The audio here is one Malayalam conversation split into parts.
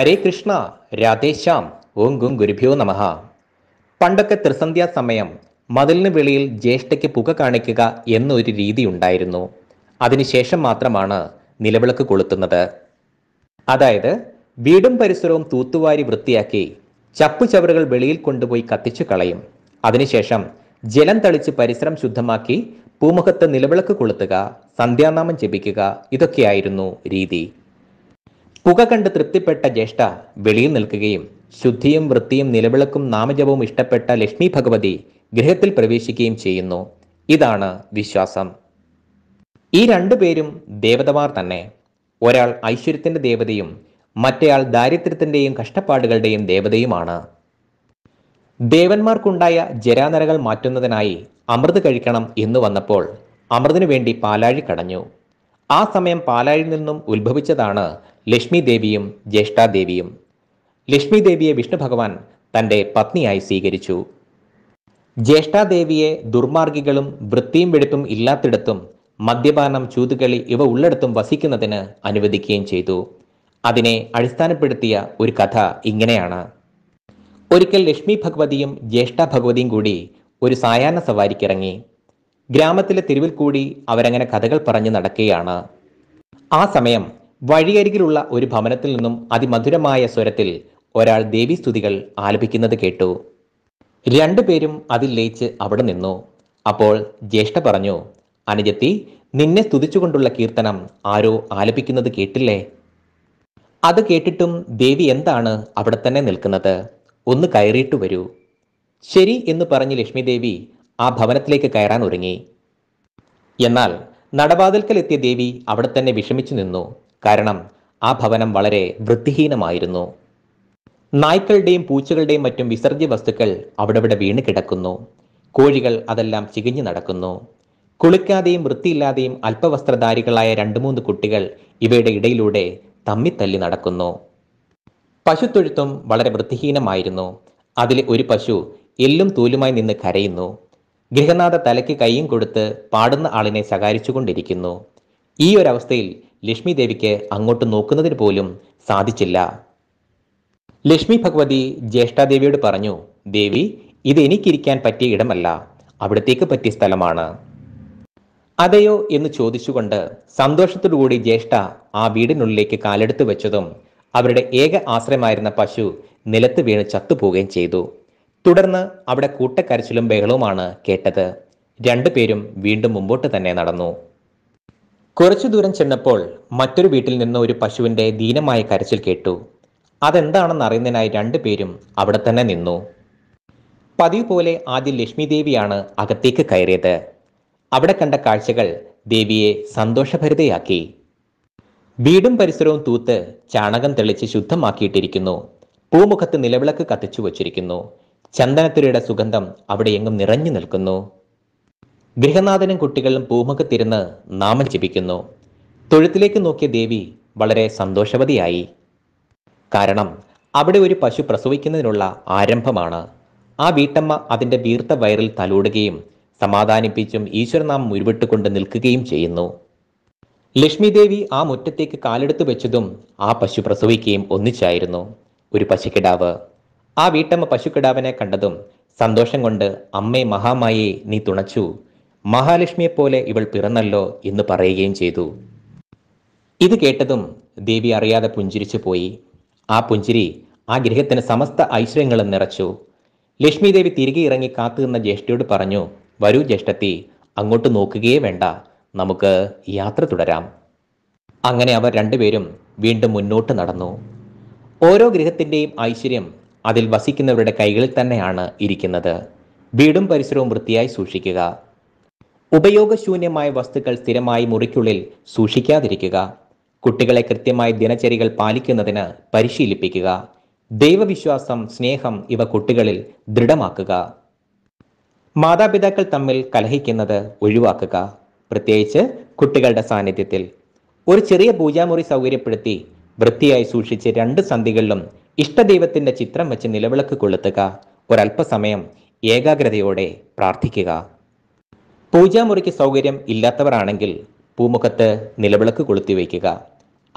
ഹരേ കൃഷ്ണ രാധേശ്യാം ഓം ഗും ഗുരുഭ്യോ നമ പണ്ടൊക്കെ ത്രിസന്ധ്യാ സമയം മതിലിന് വെളിയിൽ ജ്യേഷ്ഠയ്ക്ക് പുക കാണിക്കുക എന്നൊരു രീതി ഉണ്ടായിരുന്നു അതിനുശേഷം മാത്രമാണ് നിലവിളക്ക് കൊളുത്തുന്നത് അതായത് വീടും പരിസരവും തൂത്തുവാരി വൃത്തിയാക്കി ചവറുകൾ വെളിയിൽ കൊണ്ടുപോയി കത്തിച്ചു കളയും അതിനുശേഷം ജലം തളിച്ച് പരിസരം ശുദ്ധമാക്കി പൂമുഖത്ത് നിലവിളക്ക് കൊളുത്തുക സന്ധ്യാനാമം ജപിക്കുക ഇതൊക്കെയായിരുന്നു രീതി പുക കണ്ട് തൃപ്തിപ്പെട്ട ജ്യേഷ്ഠ വെളിയിൽ നിൽക്കുകയും ശുദ്ധിയും വൃത്തിയും നിലവിളക്കും നാമജപവും ഇഷ്ടപ്പെട്ട ലക്ഷ്മി ഭഗവതി ഗൃഹത്തിൽ പ്രവേശിക്കുകയും ചെയ്യുന്നു ഇതാണ് വിശ്വാസം ഈ രണ്ടു പേരും ദേവതമാർ തന്നെ ഒരാൾ ഐശ്വര്യത്തിൻ്റെ ദേവതയും മറ്റേയാൾ ദാരിദ്ര്യത്തിൻ്റെയും കഷ്ടപ്പാടുകളുടെയും ദേവതയുമാണ് ദേവന്മാർക്കുണ്ടായ ജരാനരകൾ മാറ്റുന്നതിനായി അമൃത് കഴിക്കണം എന്നു വന്നപ്പോൾ അമൃതിനു വേണ്ടി പാലാഴി കടഞ്ഞു ആ സമയം പാലായിൽ നിന്നും ഉത്ഭവിച്ചതാണ് ലക്ഷ്മി ദേവിയും ജ്യേഷ്ഠാദേവിയും ലക്ഷ്മി ദേവിയെ വിഷ്ണു ഭഗവാൻ തൻ്റെ പത്നിയായി സ്വീകരിച്ചു ജ്യേഷ്ഠാദേവിയെ ദുർമാർഗികളും വൃത്തിയും വെടുപ്പും ഇല്ലാത്തിടത്തും മദ്യപാനം ചൂതുകളി ഇവ ഉള്ളിടത്തും വസിക്കുന്നതിന് അനുവദിക്കുകയും ചെയ്തു അതിനെ അടിസ്ഥാനപ്പെടുത്തിയ ഒരു കഥ ഇങ്ങനെയാണ് ഒരിക്കൽ ലക്ഷ്മി ഭഗവതിയും ജ്യേഷ്ഠ ഭഗവതിയും കൂടി ഒരു സായാഹ്ന സവാരിക്കിറങ്ങി ഗ്രാമത്തിലെ തെരുവിൽ കൂടി അവരങ്ങനെ കഥകൾ പറഞ്ഞു നടക്കുകയാണ് ആ സമയം വഴിയരികിലുള്ള ഒരു ഭവനത്തിൽ നിന്നും അതിമധുരമായ സ്വരത്തിൽ ഒരാൾ സ്തുതികൾ ആലപിക്കുന്നത് കേട്ടു രണ്ടുപേരും അതിൽ ലയിച്ച് അവിടെ നിന്നു അപ്പോൾ ജ്യേഷ്ഠ പറഞ്ഞു അനുജത്തി നിന്നെ സ്തുതിച്ചുകൊണ്ടുള്ള കീർത്തനം ആരോ ആലപിക്കുന്നത് കേട്ടില്ലേ അത് കേട്ടിട്ടും ദേവി എന്താണ് അവിടെ തന്നെ നിൽക്കുന്നത് ഒന്ന് കയറിയിട്ട് വരൂ ശരി എന്ന് പറഞ്ഞ് ലക്ഷ്മി ദേവി ആ ഭവനത്തിലേക്ക് കയറാൻ ഒരുങ്ങി എന്നാൽ നടവാതിൽക്കൽ എത്തിയ ദേവി അവിടെ തന്നെ വിഷമിച്ചു നിന്നു കാരണം ആ ഭവനം വളരെ വൃത്തിഹീനമായിരുന്നു നായ്ക്കളുടെയും പൂച്ചകളുടെയും മറ്റും വിസർജ്യ വസ്തുക്കൾ അവിടെവിടെ വീണ് കിടക്കുന്നു കോഴികൾ അതെല്ലാം ചികിഞ്ഞു നടക്കുന്നു കുളിക്കാതെയും വൃത്തിയില്ലാതെയും അല്പവസ്ത്രധാരികളായ രണ്ടു മൂന്ന് കുട്ടികൾ ഇവയുടെ ഇടയിലൂടെ തമ്മിത്തല്ലി നടക്കുന്നു പശുത്തൊഴുത്തും വളരെ വൃത്തിഹീനമായിരുന്നു അതിലെ ഒരു പശു എല്ലും തൂലുമായി നിന്ന് കരയുന്നു ഗൃഹനാഥ തലയ്ക്ക് കൈയും കൊടുത്ത് പാടുന്ന ആളിനെ ശകാരിച്ചുകൊണ്ടിരിക്കുന്നു ഈ ഒരവസ്ഥയിൽ ലക്ഷ്മി ദേവിക്ക് അങ്ങോട്ട് നോക്കുന്നതിന് പോലും സാധിച്ചില്ല ലക്ഷ്മി ഭഗവതി ജ്യേഷ്ഠാദേവിയോട് പറഞ്ഞു ദേവി ഇത് എനിക്കിരിക്കാൻ പറ്റിയ ഇടമല്ല അവിടത്തേക്ക് പറ്റിയ സ്ഥലമാണ് അതെയോ എന്ന് ചോദിച്ചുകൊണ്ട് സന്തോഷത്തോടുകൂടി ജ്യേഷ്ഠ ആ വീടിനുള്ളിലേക്ക് കാലെടുത്തു വെച്ചതും അവരുടെ ഏക ആശ്രയമായിരുന്ന പശു നിലത്ത് വീണ് ചത്തുപോവുകയും ചെയ്തു തുടർന്ന് അവിടെ കൂട്ടക്കരച്ചിലും ബഹളവുമാണ് കേട്ടത് രണ്ടുപേരും വീണ്ടും മുമ്പോട്ട് തന്നെ നടന്നു കുറച്ചു ദൂരം ചെന്നപ്പോൾ മറ്റൊരു വീട്ടിൽ നിന്ന് ഒരു പശുവിന്റെ ദീനമായ കരച്ചിൽ കേട്ടു അതെന്താണെന്ന് അറിയുന്നതിനായി രണ്ടുപേരും അവിടെ തന്നെ നിന്നു പതിവ് പോലെ ആദ്യം ലക്ഷ്മി ദേവിയാണ് അകത്തേക്ക് കയറിയത് അവിടെ കണ്ട കാഴ്ചകൾ ദേവിയെ സന്തോഷഭരിതയാക്കി വീടും പരിസരവും തൂത്ത് ചാണകം തെളിച്ച് ശുദ്ധമാക്കിയിട്ടിരിക്കുന്നു പൂമുഖത്ത് നിലവിളക്ക് കത്തിച്ചു വച്ചിരിക്കുന്നു ചന്ദനത്തിരിയുടെ സുഗന്ധം അവിടെ എങ്ങും നിറഞ്ഞു നിൽക്കുന്നു ഗൃഹനാഥനും കുട്ടികളും പൂമുഖത്തിരുന്ന് നാമം ജപിക്കുന്നു തൊഴുത്തിലേക്ക് നോക്കിയ ദേവി വളരെ സന്തോഷവതിയായി കാരണം അവിടെ ഒരു പശു പ്രസവിക്കുന്നതിനുള്ള ആരംഭമാണ് ആ വീട്ടമ്മ അതിൻ്റെ വീർത്ത വയറിൽ തലോടുകയും സമാധാനിപ്പിച്ചും ഈശ്വരനാമം ഉരുവിട്ടുകൊണ്ട് നിൽക്കുകയും ചെയ്യുന്നു ലക്ഷ്മി ദേവി ആ മുറ്റത്തേക്ക് കാലെടുത്തു വെച്ചതും ആ പശു പ്രസവിക്കുകയും ഒന്നിച്ചായിരുന്നു ഒരു പശുക്കിടാവ് ആ വീട്ടമ്മ പശുക്കിടാവിനെ കണ്ടതും സന്തോഷം കൊണ്ട് അമ്മേ മഹാമായെ നീ തുണച്ചു മഹാലക്ഷ്മിയെ പോലെ ഇവൾ പിറന്നല്ലോ എന്ന് പറയുകയും ചെയ്തു ഇത് കേട്ടതും ദേവി അറിയാതെ പുഞ്ചിരിച്ചു പോയി ആ പുഞ്ചിരി ആ ഗൃഹത്തിന് സമസ്ത ഐശ്വര്യങ്ങളും നിറച്ചു ലക്ഷ്മി ദേവി തിരികെ ഇറങ്ങി കാത്തു നിന്ന ജ്യേഷ്ഠയോട് പറഞ്ഞു വരൂ ജ്യേഷ്ഠത്തി അങ്ങോട്ട് നോക്കുകയേ വേണ്ട നമുക്ക് യാത്ര തുടരാം അങ്ങനെ അവർ രണ്ടുപേരും വീണ്ടും മുന്നോട്ട് നടന്നു ഓരോ ഗൃഹത്തിൻ്റെയും ഐശ്വര്യം അതിൽ വസിക്കുന്നവരുടെ കൈകളിൽ തന്നെയാണ് ഇരിക്കുന്നത് വീടും പരിസരവും വൃത്തിയായി സൂക്ഷിക്കുക ഉപയോഗശൂന്യമായ വസ്തുക്കൾ സ്ഥിരമായി മുറിക്കുള്ളിൽ സൂക്ഷിക്കാതിരിക്കുക കുട്ടികളെ കൃത്യമായ ദിനചര്യകൾ പാലിക്കുന്നതിന് പരിശീലിപ്പിക്കുക ദൈവവിശ്വാസം സ്നേഹം ഇവ കുട്ടികളിൽ ദൃഢമാക്കുക മാതാപിതാക്കൾ തമ്മിൽ കലഹിക്കുന്നത് ഒഴിവാക്കുക പ്രത്യേകിച്ച് കുട്ടികളുടെ സാന്നിധ്യത്തിൽ ഒരു ചെറിയ പൂജാമുറി സൗകര്യപ്പെടുത്തി വൃത്തിയായി സൂക്ഷിച്ച് രണ്ട് സന്ധികളിലും ഇഷ്ടദൈവത്തിൻ്റെ ചിത്രം വെച്ച് നിലവിളക്ക് കൊളുത്തുക ഒരല്പസമയം ഏകാഗ്രതയോടെ പ്രാർത്ഥിക്കുക പൂജാമുറിക്ക് സൗകര്യം ഇല്ലാത്തവരാണെങ്കിൽ പൂമുഖത്ത് നിലവിളക്ക് കൊളുത്തി വയ്ക്കുക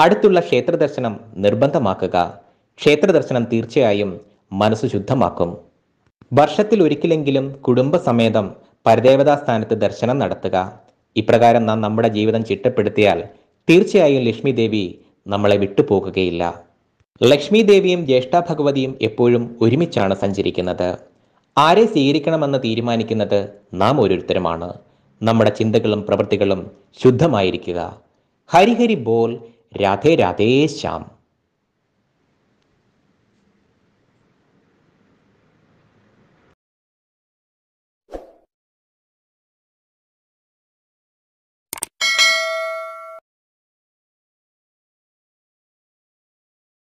അടുത്തുള്ള ക്ഷേത്രദർശനം നിർബന്ധമാക്കുക ക്ഷേത്രദർശനം തീർച്ചയായും മനസ്സ് ശുദ്ധമാക്കും വർഷത്തിൽ ഒരിക്കലെങ്കിലും കുടുംബസമേതം പരദേവതാ സ്ഥാനത്ത് ദർശനം നടത്തുക ഇപ്രകാരം നാം നമ്മുടെ ജീവിതം ചിട്ടപ്പെടുത്തിയാൽ തീർച്ചയായും ലക്ഷ്മി ദേവി നമ്മളെ വിട്ടുപോകുകയില്ല ലക്ഷ്മി ദേവിയും ജ്യേഷ്ഠ ഭഗവതിയും എപ്പോഴും ഒരുമിച്ചാണ് സഞ്ചരിക്കുന്നത് ആരെ സ്വീകരിക്കണമെന്ന് തീരുമാനിക്കുന്നത് നാം ഓരോരുത്തരുമാണ് നമ്മുടെ ചിന്തകളും പ്രവൃത്തികളും ശുദ്ധമായിരിക്കുക ഹരിഹരി ബോൾ രാധേ രാധേ ശ്യാം